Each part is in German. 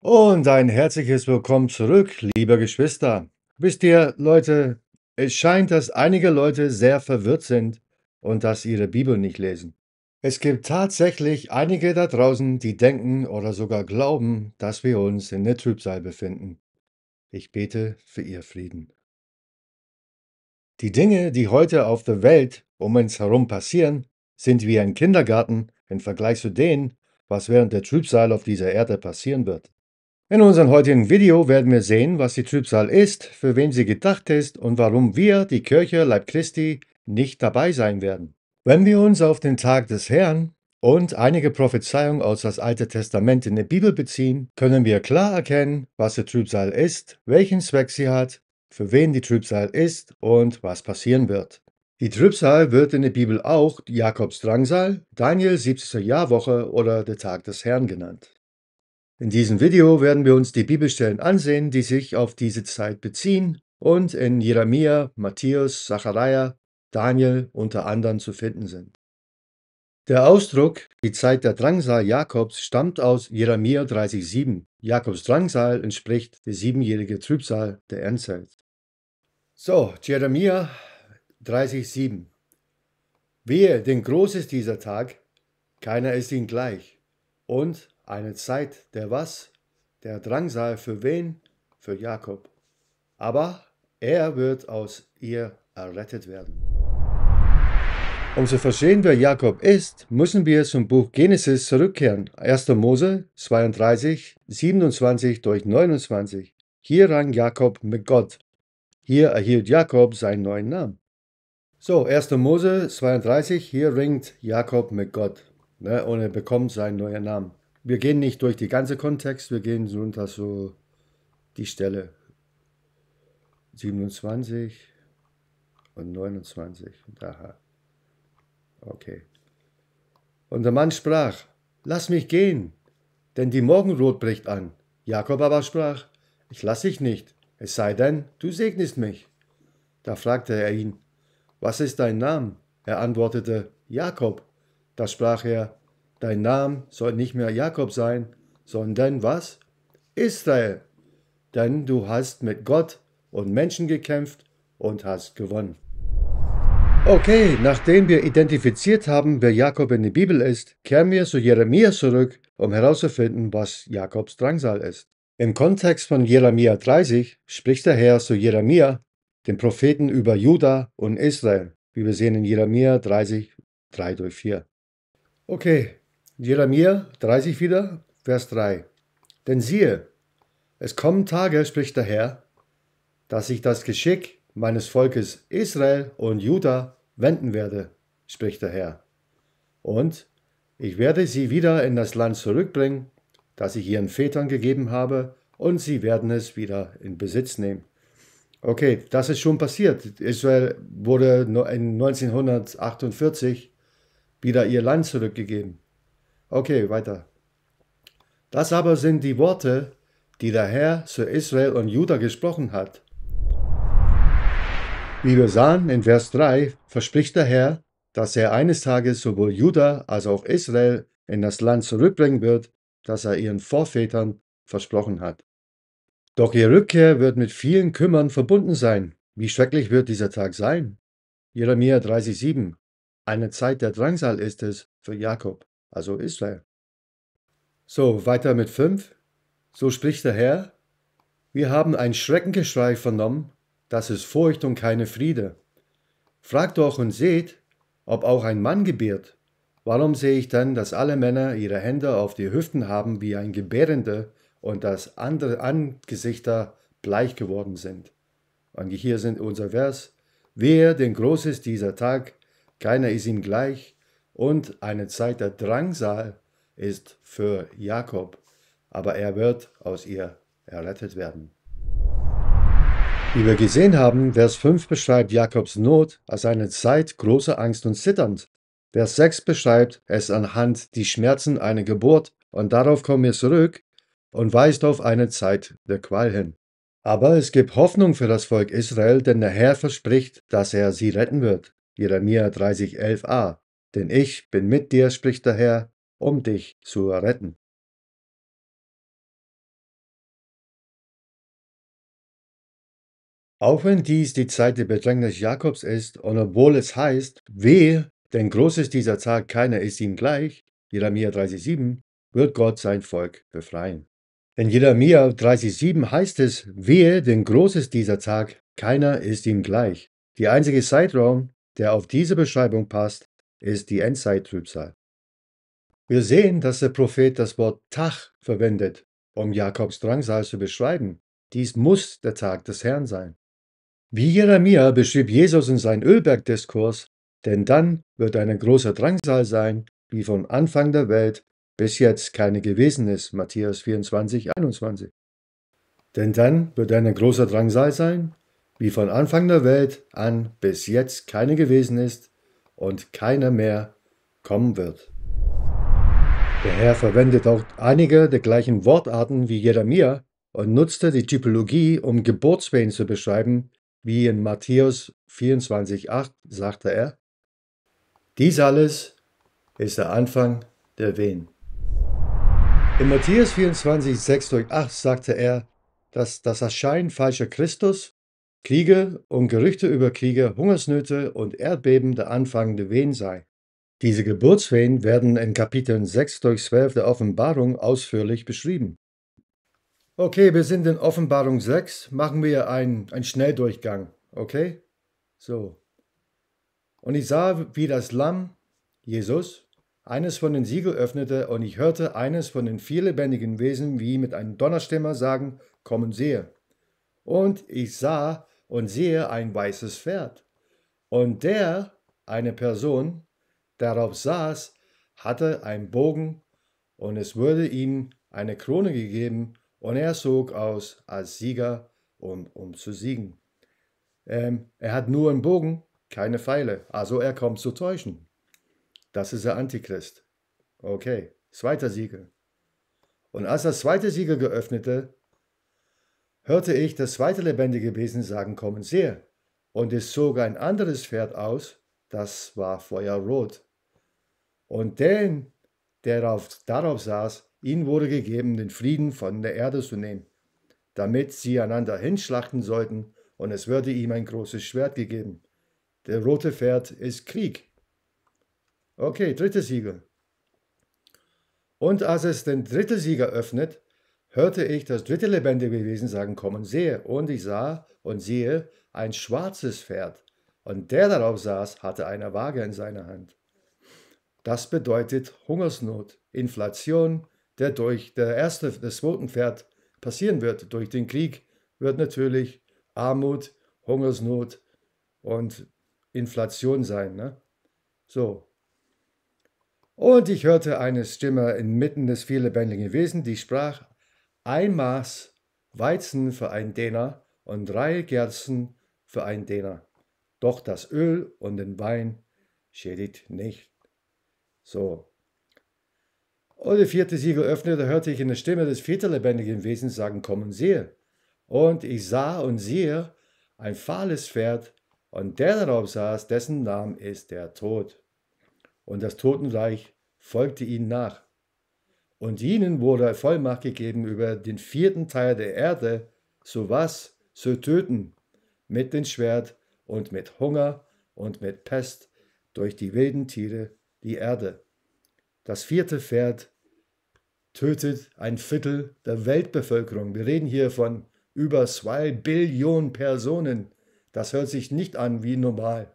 Und ein herzliches Willkommen zurück, liebe Geschwister. Wisst ihr, Leute, es scheint, dass einige Leute sehr verwirrt sind und dass ihre Bibel nicht lesen. Es gibt tatsächlich einige da draußen, die denken oder sogar glauben, dass wir uns in der Trübsal befinden. Ich bete für ihr Frieden. Die Dinge, die heute auf der Welt um uns herum passieren, sind wie ein Kindergarten im Vergleich zu dem, was während der Trübsal auf dieser Erde passieren wird. In unserem heutigen Video werden wir sehen, was die Trübsal ist, für wen sie gedacht ist und warum wir, die Kirche Leib Christi, nicht dabei sein werden. Wenn wir uns auf den Tag des Herrn und einige Prophezeiungen aus das Alte Testament in der Bibel beziehen, können wir klar erkennen, was die Trübsal ist, welchen Zweck sie hat für wen die Trübsal ist und was passieren wird. Die Trübsal wird in der Bibel auch Jakobs Drangsal, Daniel 70. Jahrwoche oder der Tag des Herrn genannt. In diesem Video werden wir uns die Bibelstellen ansehen, die sich auf diese Zeit beziehen und in Jeremia, Matthäus, Zachariah, Daniel unter anderem zu finden sind. Der Ausdruck die Zeit der Drangsal Jakobs stammt aus Jeremia 30,7. Jakobs Drangsal entspricht der siebenjährige Trübsal der Endzeit. So, Jeremia 30,7 Wehe, denn groß ist dieser Tag, keiner ist ihm gleich. Und eine Zeit der was? Der Drangsal für wen? Für Jakob. Aber er wird aus ihr errettet werden. Um zu verstehen, wer Jakob ist, müssen wir zum Buch Genesis zurückkehren. 1. Mose 32, 27 durch 29. Hier rang Jakob mit Gott hier erhielt Jakob seinen neuen Namen. So, 1. Mose 32, hier ringt Jakob mit Gott ne, und er bekommt seinen neuen Namen. Wir gehen nicht durch den ganzen Kontext, wir gehen runter so die Stelle 27 und 29. Aha. Okay. Und der Mann sprach, lass mich gehen, denn die Morgenrot bricht an. Jakob aber sprach, ich lass dich nicht, es sei denn, du segnest mich. Da fragte er ihn, Was ist dein Name? Er antwortete, Jakob. Da sprach er, Dein Name soll nicht mehr Jakob sein, sondern was? Israel. Denn du hast mit Gott und Menschen gekämpft und hast gewonnen. Okay, nachdem wir identifiziert haben, wer Jakob in der Bibel ist, kehren wir zu Jeremia zurück, um herauszufinden, was Jakobs Drangsal ist. Im Kontext von Jeremia 30 spricht der Herr zu Jeremia, dem Propheten über Juda und Israel, wie wir sehen in Jeremia 30, 3 durch 4. Okay, Jeremia 30 wieder, Vers 3. Denn siehe, es kommen Tage, spricht der Herr, dass ich das Geschick meines Volkes Israel und Juda wenden werde, spricht der Herr. Und ich werde sie wieder in das Land zurückbringen, das ich ihren Vätern gegeben habe, und sie werden es wieder in Besitz nehmen. Okay, das ist schon passiert. Israel wurde in 1948 wieder ihr Land zurückgegeben. Okay, weiter. Das aber sind die Worte, die der Herr zu Israel und Juda gesprochen hat. Wie wir sahen in Vers 3, verspricht der Herr, dass er eines Tages sowohl Juda als auch Israel in das Land zurückbringen wird, das er ihren Vorvätern versprochen hat. Doch ihr Rückkehr wird mit vielen Kümmern verbunden sein. Wie schrecklich wird dieser Tag sein? Jeremia 37. Eine Zeit der Drangsal ist es für Jakob, also Israel. So, weiter mit 5. So spricht der Herr. Wir haben ein Schreckengeschrei vernommen, das ist Furcht und keine Friede. Fragt doch und seht, ob auch ein Mann gebiert, Warum sehe ich dann, dass alle Männer ihre Hände auf die Hüften haben wie ein Gebärende und dass andere Angesichter bleich geworden sind? Und hier sind unser Vers. Wer denn groß ist dieser Tag, keiner ist ihm gleich, und eine Zeit der Drangsal ist für Jakob, aber er wird aus ihr errettet werden. Wie wir gesehen haben, Vers 5 beschreibt Jakobs Not als eine Zeit großer Angst und Zitterns. Vers 6 beschreibt es anhand die Schmerzen einer Geburt, und darauf kommen wir zurück und weist auf eine Zeit der Qual hin. Aber es gibt Hoffnung für das Volk Israel, denn der Herr verspricht, dass er sie retten wird. Jeremia 30, 11a. Denn ich bin mit dir, spricht der Herr, um dich zu retten. Auch wenn dies die Zeit der Bedrängnis Jakobs ist und obwohl es heißt, weh, denn groß ist dieser Tag, keiner ist ihm gleich, Jeremia 30,7 wird Gott sein Volk befreien. In Jeremia 30,7 heißt es, wehe, denn groß ist dieser Tag, keiner ist ihm gleich. Die einzige Zeitraum, der auf diese Beschreibung passt, ist die Endzeit-Trübsal. Wir sehen, dass der Prophet das Wort Tag verwendet, um Jakobs Drangsal zu beschreiben. Dies muss der Tag des Herrn sein. Wie Jeremia beschrieb Jesus in seinem Ölbergdiskurs denn dann wird eine große Drangsal sein, wie von Anfang der Welt bis jetzt keine gewesen ist. Matthäus 24, 21. Denn dann wird eine große Drangsal sein, wie von Anfang der Welt an bis jetzt keine gewesen ist und keiner mehr kommen wird. Der Herr verwendet auch einige der gleichen Wortarten wie Jeremia und nutzte die Typologie, um Geburtswehen zu beschreiben, wie in Matthäus 24,8 sagte er, dies alles ist der Anfang der Wehen. In Matthäus 24, 6 durch 8 sagte er, dass das Erscheinen falscher Christus, Kriege und Gerüchte über Kriege, Hungersnöte und Erdbeben der Anfang der Wehen sei. Diese Geburtswehen werden in Kapiteln 6 durch 12 der Offenbarung ausführlich beschrieben. Okay, wir sind in Offenbarung 6, machen wir einen, einen Schnelldurchgang, okay? So, und ich sah, wie das Lamm, Jesus, eines von den Siegel öffnete, und ich hörte eines von den vier lebendigen Wesen wie mit einem Donnerstimme sagen, komm und sehe. Und ich sah und sehe ein weißes Pferd. Und der, eine Person, darauf saß, hatte einen Bogen, und es wurde ihm eine Krone gegeben, und er zog aus als Sieger, um, um zu siegen. Ähm, er hat nur einen Bogen, keine Pfeile. Also er kommt zu täuschen. Das ist der Antichrist. Okay, zweiter Siegel. Und als das zweite Siegel geöffnete, hörte ich das zweite lebendige Wesen sagen, kommen sehr. Und es zog ein anderes Pferd aus, das war feuerrot. Und den, der auf, darauf saß, ihnen wurde gegeben, den Frieden von der Erde zu nehmen, damit sie einander hinschlachten sollten, und es würde ihm ein großes Schwert gegeben. Der rote Pferd ist Krieg. Okay, dritte Siegel. Und als es den dritten Sieger öffnet, hörte ich das dritte lebendige Wesen sagen, komm und sehe. Und ich sah und siehe ein schwarzes Pferd. Und der darauf saß, hatte eine Waage in seiner Hand. Das bedeutet Hungersnot, Inflation, der durch der erste, das zweite Pferd passieren wird. Durch den Krieg wird natürlich Armut, Hungersnot und Inflation sein. Ne? So. Und ich hörte eine Stimme inmitten des viel lebendigen Wesen, die sprach: Ein Maß Weizen für einen Däner und drei Gerzen für einen Däner. Doch das Öl und den Wein schädigt nicht. So. Und der vierte Siegel öffnete, hörte ich eine Stimme des vierten lebendigen Wesens sagen: Komm und siehe. Und ich sah und siehe ein fahles Pferd und der darauf saß, dessen Name ist der Tod. Und das Totenreich folgte ihnen nach. Und ihnen wurde Vollmacht gegeben über den vierten Teil der Erde, so was zu töten, mit dem Schwert und mit Hunger und mit Pest durch die wilden Tiere die Erde. Das vierte Pferd tötet ein Viertel der Weltbevölkerung. Wir reden hier von über zwei Billionen Personen das hört sich nicht an wie normal.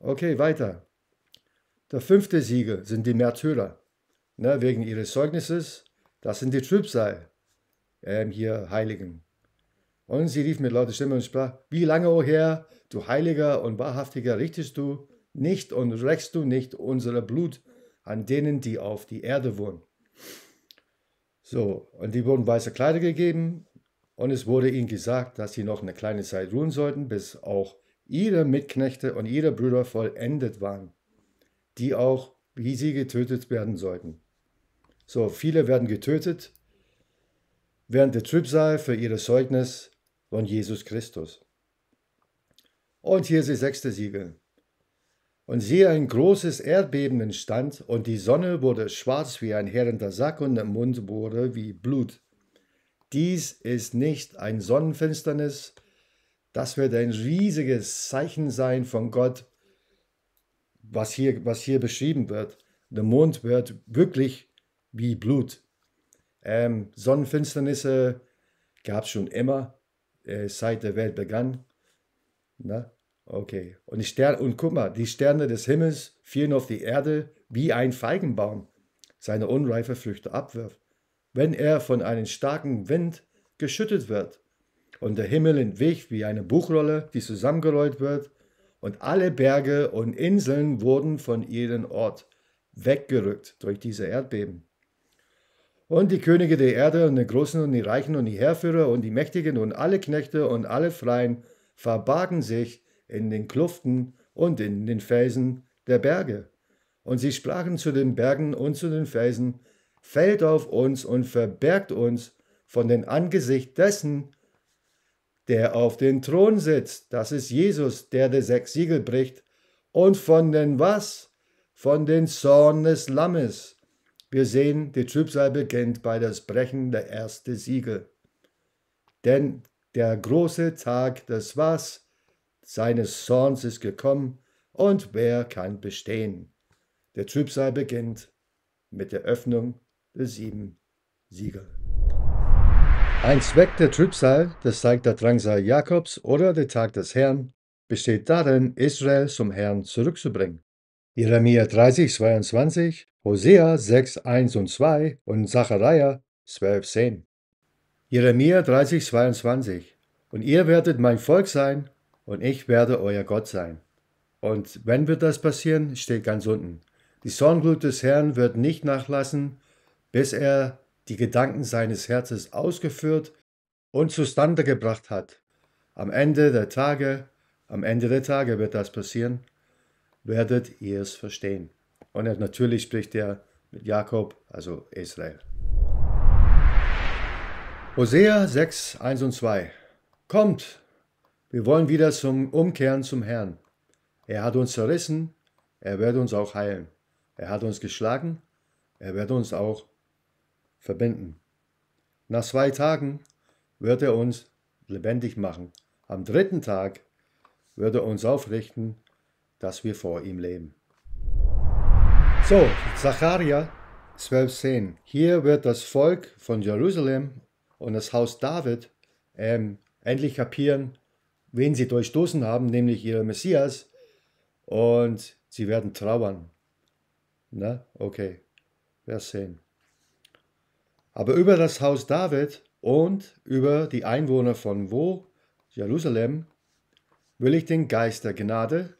Okay, weiter. Der fünfte Sieger sind die Märtyrer. Ne, wegen ihres Zeugnisses, das sind die Trübsal, ähm, hier Heiligen. Und sie rief mit lauter Stimme und sprach, wie lange, o Herr, du Heiliger und Wahrhaftiger, richtest du nicht und reckst du nicht unser Blut an denen, die auf die Erde wohnen. So, und die wurden weiße Kleider gegeben und es wurde ihnen gesagt, dass sie noch eine kleine Zeit ruhen sollten, bis auch ihre Mitknechte und ihre Brüder vollendet waren, die auch wie sie getötet werden sollten. So, viele werden getötet während der Trübsal für ihr Zeugnis von Jesus Christus. Und hier ist das sechste Siegel. Und siehe, ein großes Erdbeben entstand, und die Sonne wurde schwarz wie ein herrender Sack, und der Mund wurde wie Blut. Dies ist nicht ein Sonnenfinsternis, das wird ein riesiges Zeichen sein von Gott, was hier, was hier beschrieben wird. Der Mond wird wirklich wie Blut. Ähm, Sonnenfinsternisse gab es schon immer, äh, seit der Welt begann. Na? Ne? Okay. Und, die Sterne, und guck mal, die Sterne des Himmels fielen auf die Erde wie ein Feigenbaum, seine unreife Früchte abwirft wenn er von einem starken Wind geschüttet wird und der Himmel entwich wie eine Buchrolle, die zusammengerollt wird, und alle Berge und Inseln wurden von ihrem Ort weggerückt durch diese Erdbeben. Und die Könige der Erde und die Großen und die Reichen und die Herrführer und die Mächtigen und alle Knechte und alle Freien verbargen sich in den Kluften und in den Felsen der Berge. Und sie sprachen zu den Bergen und zu den Felsen, fällt auf uns und verbergt uns von dem Angesicht dessen, der auf dem Thron sitzt. Das ist Jesus, der die sechs Siegel bricht. Und von den was? Von den Zorn des Lammes. Wir sehen, die Trübsal beginnt bei das Brechen der ersten Siegel. Denn der große Tag des was? Seines Zorns ist gekommen und wer kann bestehen? Der Trübsal beginnt mit der Öffnung sieben Siegel. Ein Zweck der Trübsal, das zeigt der Drangsal Jakobs oder der Tag des Herrn, besteht darin, Israel zum Herrn zurückzubringen. Jeremia 30, 22, Hosea 6, 1 und 2 und Zachariah 12, 10. Jeremia 30, 22. Und ihr werdet mein Volk sein und ich werde euer Gott sein. Und wenn wird das passieren, steht ganz unten. Die Zornglut des Herrn wird nicht nachlassen bis er die Gedanken seines Herzens ausgeführt und zustande gebracht hat. Am Ende der Tage, am Ende der Tage wird das passieren, werdet ihr es verstehen. Und natürlich spricht er mit Jakob, also Israel. Hosea 6, 1 und 2. Kommt, wir wollen wieder zum Umkehren zum Herrn. Er hat uns zerrissen, er wird uns auch heilen. Er hat uns geschlagen, er wird uns auch verbinden. Nach zwei Tagen wird er uns lebendig machen. Am dritten Tag wird er uns aufrichten, dass wir vor ihm leben. So, Zacharia 12.10. Hier wird das Volk von Jerusalem und das Haus David ähm, endlich kapieren, wen sie durchstoßen haben, nämlich ihren Messias, und sie werden trauern. Na, okay, Vers 10 aber über das Haus David und über die Einwohner von Wo, Jerusalem, will ich den Geist der Gnade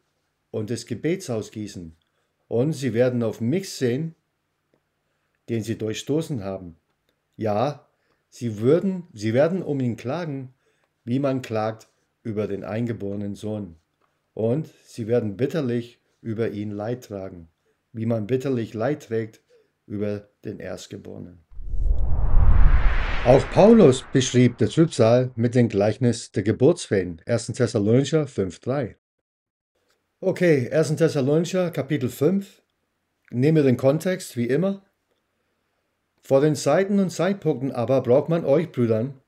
und des Gebets ausgießen, und sie werden auf mich sehen, den sie durchstoßen haben. Ja, sie, würden, sie werden um ihn klagen, wie man klagt über den eingeborenen Sohn. Und sie werden bitterlich über ihn Leid tragen, wie man bitterlich Leid trägt über den Erstgeborenen. Auch Paulus beschrieb der Trübsal mit dem Gleichnis der Geburtsfeen, 1. Thessalonicher 5,3. Okay, 1. Thessalonicher Kapitel 5. Nehme den Kontext wie immer. Vor den Zeiten und Zeitpunkten aber braucht man euch, Brüdern,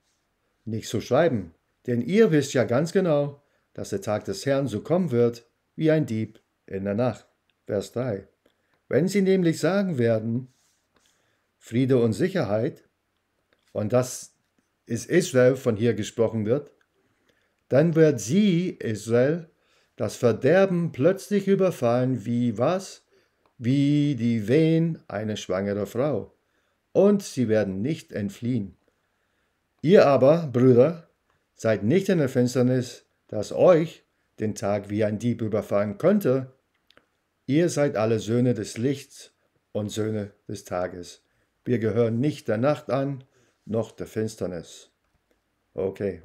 nicht zu schreiben, denn ihr wisst ja ganz genau, dass der Tag des Herrn so kommen wird wie ein Dieb in der Nacht. Vers 3. Wenn sie nämlich sagen werden, Friede und Sicherheit, und das ist Israel, von hier gesprochen wird, dann wird sie, Israel, das Verderben plötzlich überfallen wie was? Wie die Wehen einer schwangeren Frau. Und sie werden nicht entfliehen. Ihr aber, Brüder, seid nicht in der Finsternis, dass euch den Tag wie ein Dieb überfallen könnte. Ihr seid alle Söhne des Lichts und Söhne des Tages. Wir gehören nicht der Nacht an, noch der Finsternis. Okay.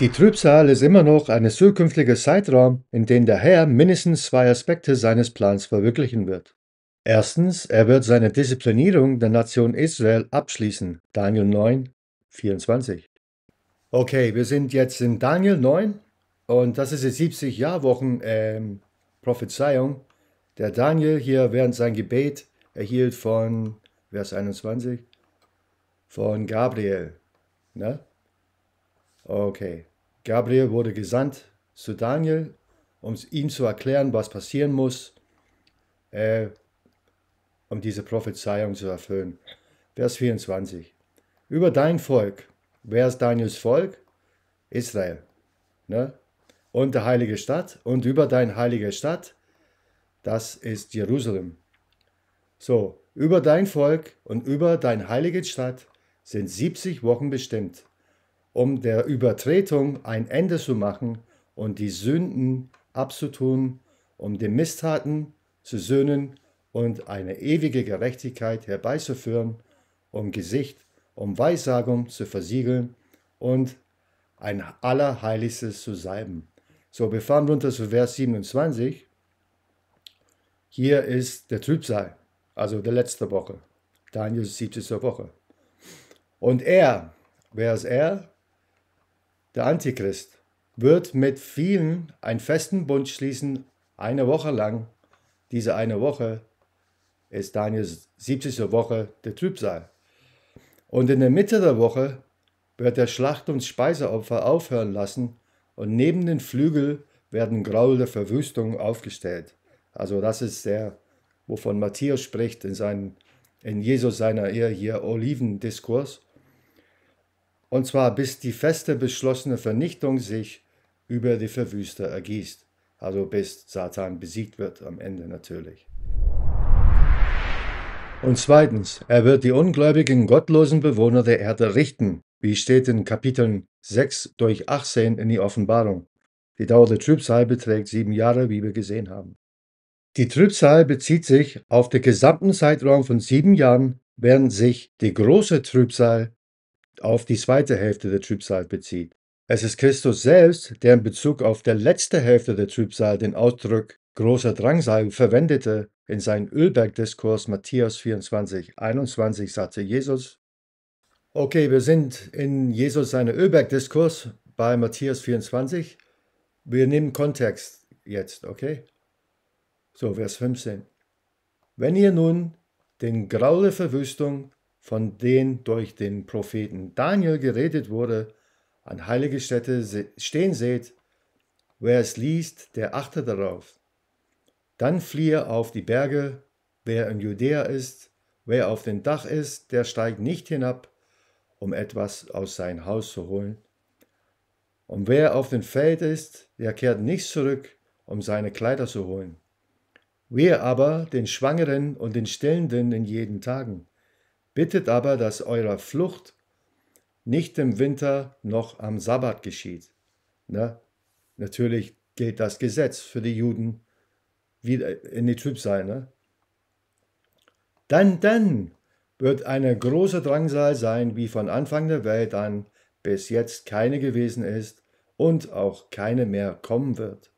Die Trübsal ist immer noch ein zukünftiger Zeitraum, in dem der Herr mindestens zwei Aspekte seines Plans verwirklichen wird. Erstens, er wird seine Disziplinierung der Nation Israel abschließen. Daniel 9, 24. Okay, wir sind jetzt in Daniel 9 und das ist die 70-Jahr-Wochen-Prophezeiung, ähm, der Daniel hier während sein Gebet erhielt von Vers 21 von Gabriel. Ne? Okay. Gabriel wurde gesandt zu Daniel, um ihm zu erklären, was passieren muss, äh, um diese Prophezeiung zu erfüllen. Vers 24. Über dein Volk. Wer ist Daniels Volk? Israel. Ne? Und der heilige Stadt. Und über dein heilige Stadt. Das ist Jerusalem. So, über dein Volk und über dein heilige Stadt sind 70 Wochen bestimmt, um der Übertretung ein Ende zu machen und die Sünden abzutun, um den Misstaten zu söhnen und eine ewige Gerechtigkeit herbeizuführen, um Gesicht, um Weissagung zu versiegeln und ein Allerheiligstes zu salben. So, wir fahren runter zu Vers 27. Hier ist der Trübsal, also der letzte Woche. Daniel 70. Woche. Und er, wer ist er? Der Antichrist wird mit vielen einen festen Bund schließen, eine Woche lang. Diese eine Woche ist Daniels 70. Woche der Trübsal. Und in der Mitte der Woche wird der Schlacht- und Speiseopfer aufhören lassen und neben den Flügel werden Graul der Verwüstung aufgestellt. Also das ist der, wovon Matthäus spricht in, seinem, in Jesus seiner Ehe hier Olivendiskurs und zwar bis die feste beschlossene Vernichtung sich über die Verwüster ergießt, also bis Satan besiegt wird am Ende natürlich. Und zweitens, er wird die ungläubigen, gottlosen Bewohner der Erde richten, wie steht in Kapiteln 6 durch 18 in die Offenbarung. Die Dauer der Trübsal beträgt sieben Jahre, wie wir gesehen haben. Die Trübsal bezieht sich auf den gesamten Zeitraum von sieben Jahren, während sich die große Trübsal auf die zweite Hälfte der Trübsal bezieht. Es ist Christus selbst, der in Bezug auf die letzte Hälfte der Trübsal den Ausdruck großer Drangsal verwendete. In seinem Ölbergdiskurs Matthäus 24, 21 sagte Jesus, Okay, wir sind in Jesus seinem Ölbergdiskurs bei Matthäus 24. Wir nehmen Kontext jetzt, okay? So, Vers 15. Wenn ihr nun den Graul der Verwüstung von denen durch den Propheten Daniel geredet wurde, an heilige Städte stehen seht, wer es liest, der achte darauf. Dann fliehe auf die Berge, wer in Judäa ist, wer auf dem Dach ist, der steigt nicht hinab, um etwas aus sein Haus zu holen. Und wer auf dem Feld ist, der kehrt nicht zurück, um seine Kleider zu holen. Wehe aber den Schwangeren und den Stillenden in jeden Tagen Bittet aber, dass eure Flucht nicht im Winter noch am Sabbat geschieht. Ne? Natürlich gilt das Gesetz für die Juden wieder äh, in die Trübsal. Ne? Dann, dann wird eine große Drangsal sein, wie von Anfang der Welt an bis jetzt keine gewesen ist und auch keine mehr kommen wird.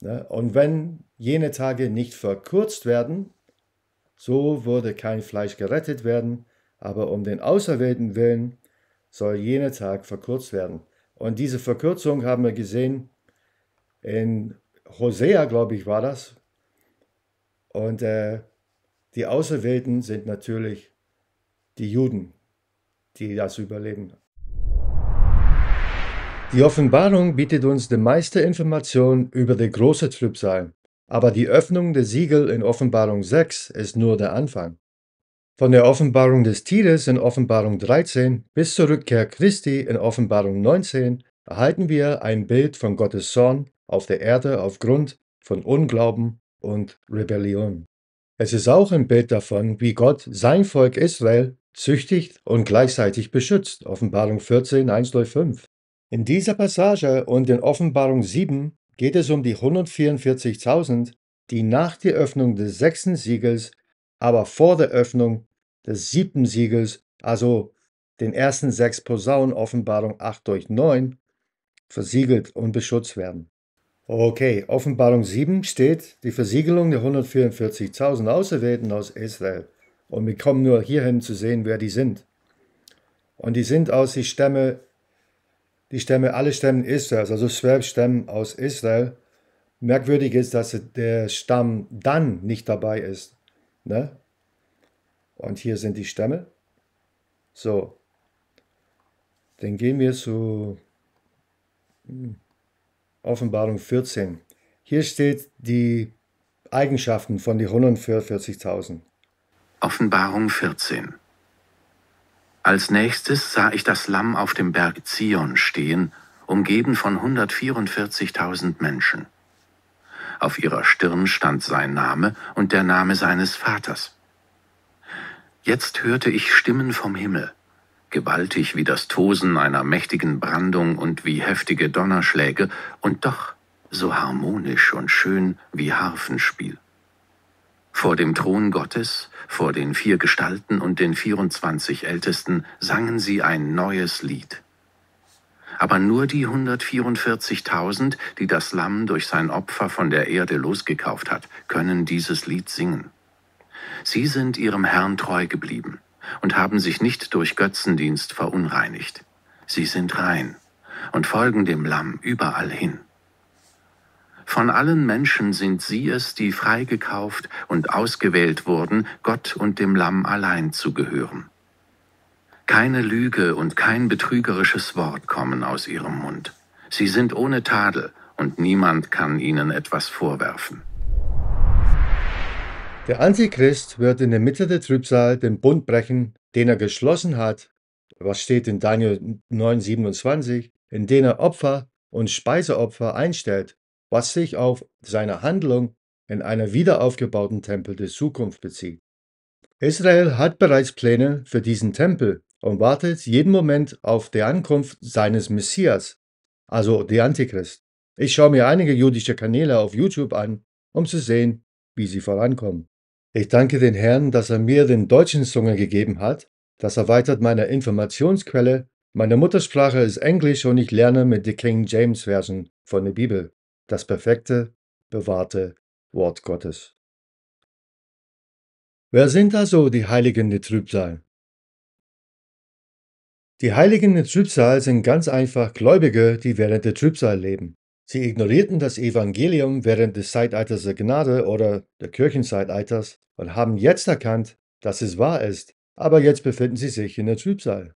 Ne? Und wenn jene Tage nicht verkürzt werden, so würde kein Fleisch gerettet werden, aber um den Auserwählten willen soll jener Tag verkürzt werden. Und diese Verkürzung haben wir gesehen in Hosea, glaube ich, war das. Und äh, die Auserwählten sind natürlich die Juden, die das überleben. Die Offenbarung bietet uns die meiste Information über die große Trübsal, aber die Öffnung der Siegel in Offenbarung 6 ist nur der Anfang. Von der Offenbarung des Tieres in Offenbarung 13 bis zur Rückkehr Christi in Offenbarung 19 erhalten wir ein Bild von Gottes Zorn auf der Erde aufgrund von Unglauben und Rebellion. Es ist auch ein Bild davon, wie Gott sein Volk Israel züchtigt und gleichzeitig beschützt. Offenbarung 14, 1 5. In dieser Passage und in Offenbarung 7 geht es um die 144.000, die nach der Öffnung des sechsten Siegels, aber vor der Öffnung des siebten Siegels, also den ersten sechs Posaunen Offenbarung 8 durch 9, versiegelt und beschutzt werden. Okay, Offenbarung 7 steht die Versiegelung der 144.000 Auserwählten aus Israel. Und wir kommen nur hierhin zu sehen, wer die sind. Und die sind aus den Stämmen die Stämme, alle Stämme Israels, also zwölf Stämme aus Israel, merkwürdig ist, dass der Stamm dann nicht dabei ist. Ne? Und hier sind die Stämme. So, dann gehen wir zu hm, Offenbarung 14. Hier steht die Eigenschaften von den 144.000. Offenbarung 14. Als nächstes sah ich das Lamm auf dem Berg Zion stehen, umgeben von 144.000 Menschen. Auf ihrer Stirn stand sein Name und der Name seines Vaters. Jetzt hörte ich Stimmen vom Himmel, gewaltig wie das Tosen einer mächtigen Brandung und wie heftige Donnerschläge, und doch so harmonisch und schön wie Harfenspiel. Vor dem Thron Gottes, vor den vier Gestalten und den 24 Ältesten sangen sie ein neues Lied. Aber nur die 144.000, die das Lamm durch sein Opfer von der Erde losgekauft hat, können dieses Lied singen. Sie sind ihrem Herrn treu geblieben und haben sich nicht durch Götzendienst verunreinigt. Sie sind rein und folgen dem Lamm überall hin. Von allen Menschen sind sie es, die freigekauft und ausgewählt wurden, Gott und dem Lamm allein zu gehören. Keine Lüge und kein betrügerisches Wort kommen aus ihrem Mund. Sie sind ohne Tadel und niemand kann ihnen etwas vorwerfen. Der Antichrist wird in der Mitte der Trübsal den Bund brechen, den er geschlossen hat, was steht in Daniel 9,27, in den er Opfer und Speiseopfer einstellt was sich auf seine Handlung in einer wiederaufgebauten Tempel der Zukunft bezieht. Israel hat bereits Pläne für diesen Tempel und wartet jeden Moment auf die Ankunft seines Messias, also der Antichrist. Ich schaue mir einige jüdische Kanäle auf YouTube an, um zu sehen, wie sie vorankommen. Ich danke den Herrn, dass er mir den deutschen Zunge gegeben hat. Das erweitert meine Informationsquelle. Meine Muttersprache ist Englisch und ich lerne mit der King James Version von der Bibel das perfekte, bewahrte Wort Gottes. Wer sind also die Heiligen der Trübsal? Die Heiligen der Trübsal sind ganz einfach Gläubige, die während der Trübsal leben. Sie ignorierten das Evangelium während des Zeitalters der Gnade oder der Kirchenzeitalters und haben jetzt erkannt, dass es wahr ist, aber jetzt befinden sie sich in der Trübsal.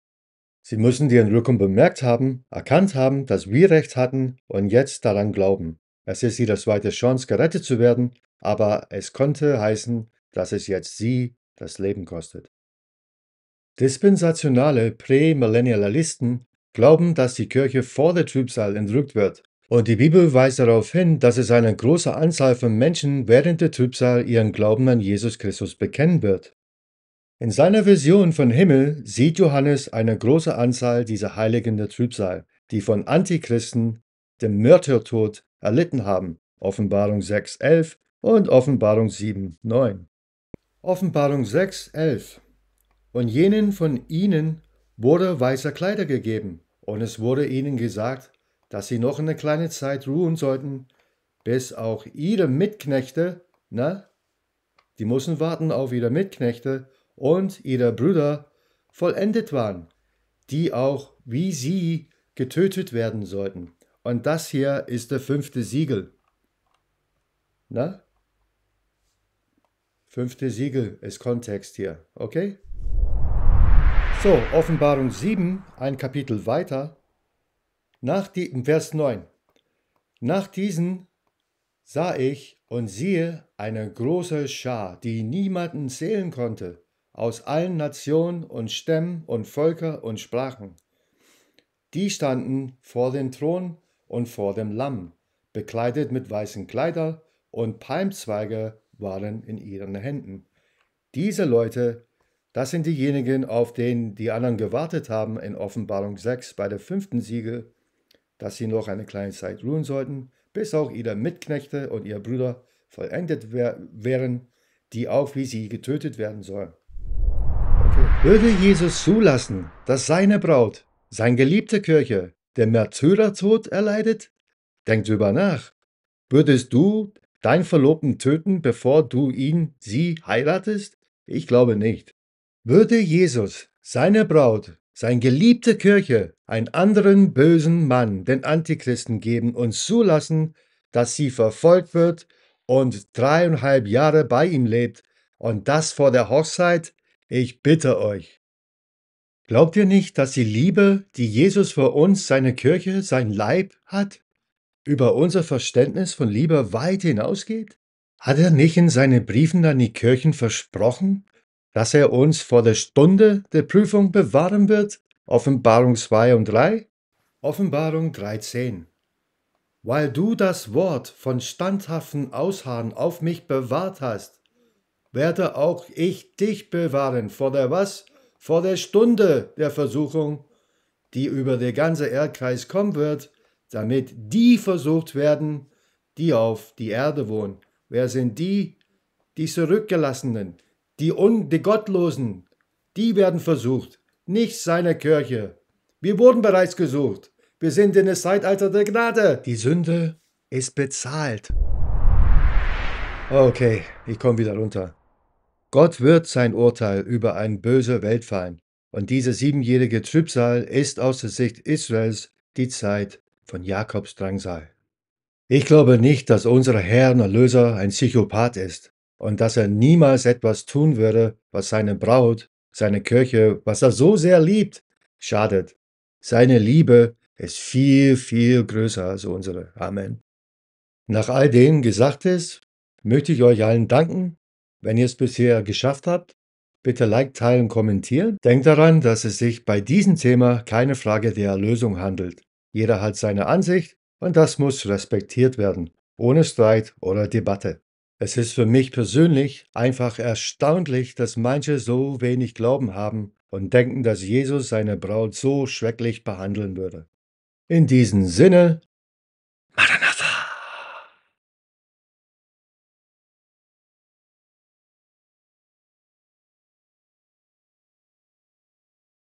Sie müssen die Entrückung bemerkt haben, erkannt haben, dass wir Recht hatten und jetzt daran glauben. Es ist ihre zweite Chance, gerettet zu werden, aber es konnte heißen, dass es jetzt sie das Leben kostet. Dispensationale Prämillennialisten glauben, dass die Kirche vor der Trübsal entrückt wird, und die Bibel weist darauf hin, dass es eine große Anzahl von Menschen während der Trübsal ihren Glauben an Jesus Christus bekennen wird. In seiner Vision von Himmel sieht Johannes eine große Anzahl dieser Heiligen der Trübsal, die von Antichristen, dem Mördertod erlitten haben. Offenbarung 6.11 und Offenbarung 7.9. Offenbarung 6.11 Und jenen von ihnen wurde weiße Kleider gegeben, und es wurde ihnen gesagt, dass sie noch eine kleine Zeit ruhen sollten, bis auch ihre Mitknechte, na, die mussten warten auf ihre Mitknechte und ihre Brüder vollendet waren, die auch wie sie getötet werden sollten. Und das hier ist der fünfte Siegel. Na? Fünfte Siegel ist Kontext hier, okay? So, Offenbarung 7, ein Kapitel weiter. Nach die, Vers 9. Nach diesen sah ich und siehe eine große Schar, die niemanden zählen konnte, aus allen Nationen und Stämmen und Völker und Sprachen. Die standen vor dem Thron und vor dem Lamm, bekleidet mit weißen Kleidern, und Palmzweige waren in ihren Händen. Diese Leute, das sind diejenigen, auf denen die anderen gewartet haben in Offenbarung 6 bei der fünften Siegel, dass sie noch eine kleine Zeit ruhen sollten, bis auch ihre Mitknechte und ihre Brüder vollendet wären, die auch wie sie getötet werden sollen. Okay. Würde Jesus zulassen, dass seine Braut, seine geliebte Kirche, der Märtyrertod erleidet? Denk drüber nach. Würdest du deinen Verlobten töten, bevor du ihn, sie heiratest? Ich glaube nicht. Würde Jesus seine Braut, seine geliebte Kirche, einen anderen bösen Mann, den Antichristen, geben und zulassen, dass sie verfolgt wird und dreieinhalb Jahre bei ihm lebt und das vor der Hochzeit? Ich bitte euch. Glaubt ihr nicht, dass die Liebe, die Jesus für uns, seine Kirche, sein Leib hat, über unser Verständnis von Liebe weit hinausgeht? Hat er nicht in seinen Briefen an die Kirchen versprochen, dass er uns vor der Stunde der Prüfung bewahren wird? Offenbarung 2 und 3? Offenbarung 13. Weil du das Wort von standhaften Ausharren auf mich bewahrt hast, werde auch ich dich bewahren vor der was? vor der Stunde der Versuchung, die über den ganzen Erdkreis kommen wird, damit die versucht werden, die auf die Erde wohnen. Wer sind die? Die Zurückgelassenen, die, Un die Gottlosen, die werden versucht, nicht seine Kirche. Wir wurden bereits gesucht. Wir sind in das Zeitalter der Gnade. Die Sünde ist bezahlt. Okay, ich komme wieder runter. Gott wird sein Urteil über eine böse Welt fallen. Und diese siebenjährige Trübsal ist aus der Sicht Israels die Zeit von Jakobs Drangsal. Ich glaube nicht, dass unser Herr und Erlöser ein Psychopath ist und dass er niemals etwas tun würde, was seine Braut, seine Kirche, was er so sehr liebt, schadet. Seine Liebe ist viel, viel größer als unsere. Amen. Nach all dem Gesagtes möchte ich euch allen danken wenn ihr es bisher geschafft habt, bitte Like, teilen, kommentieren. Denkt daran, dass es sich bei diesem Thema keine Frage der Erlösung handelt. Jeder hat seine Ansicht und das muss respektiert werden, ohne Streit oder Debatte. Es ist für mich persönlich einfach erstaunlich, dass manche so wenig Glauben haben und denken, dass Jesus seine Braut so schrecklich behandeln würde. In diesem Sinne, Maranatha.